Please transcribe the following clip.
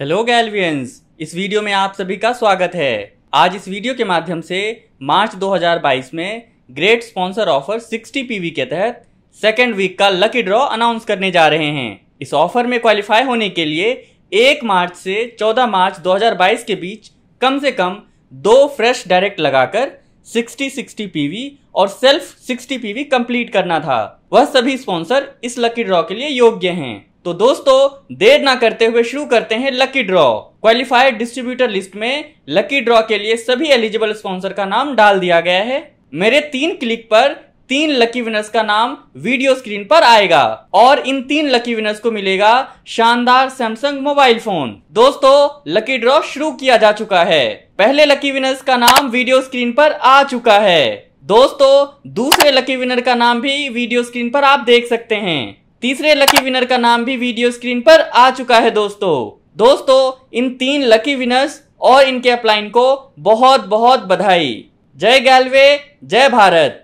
hello गैलवियंस इस video में आप सभी का स्वागत है आज इस वीडियो के माध्यम से मार्च 2022 में ग्रेट स्पॉन्सर ऑफर 60 पीवी के तहत सेकेंड वीक का लकी ड्रॉ अनाउंस करने जा रहे हैं इस ऑफर में क्वालिफाई होने के लिए 1 मार्च से 14 मार्च 2022 के बीच कम से कम दो फ्रेश डायरेक्ट लगाकर 60 60 पीवी और सेल्फ 60 पीवी कंप्लीट करना था वह सभी स्पॉन्सर इस लकी ड्रॉ के लिए योग्य हैं तो दोस्तों देर ना करते हुए शुरू करते हैं lucky draw qualified distributor list में लकी ड्रॉ के लिए सभी एलिजिबल स्पॉन्सर का नाम डाल दिया गया है मेरे तीन क्लिक पर तीन लकी विनर्स का नाम वीडियो स्क्रीन पर आएगा और इन तीन लकी विनर्स को मिलेगा शानदार सैमसंग मोबाइल फोन दोस्तों लकी ड्रॉ शुरू किया जा चुका है पहले लकी विनर्स का नाम वीडियो स्क्रीन पर आ चुका है दोस्तों दूसरे लकी विनर का नाम भी वीडियो स्क्रीन पर आप देख सकते हैं तीसरे लकी विनर का नाम भी वीडियो स्क्रीन पर आ चुका है दोस्तों दोस्तों इन तीन लकी विनर्स और इनके अपलाइन को बहुत बहुत बधाई जय गैलवे जय भारत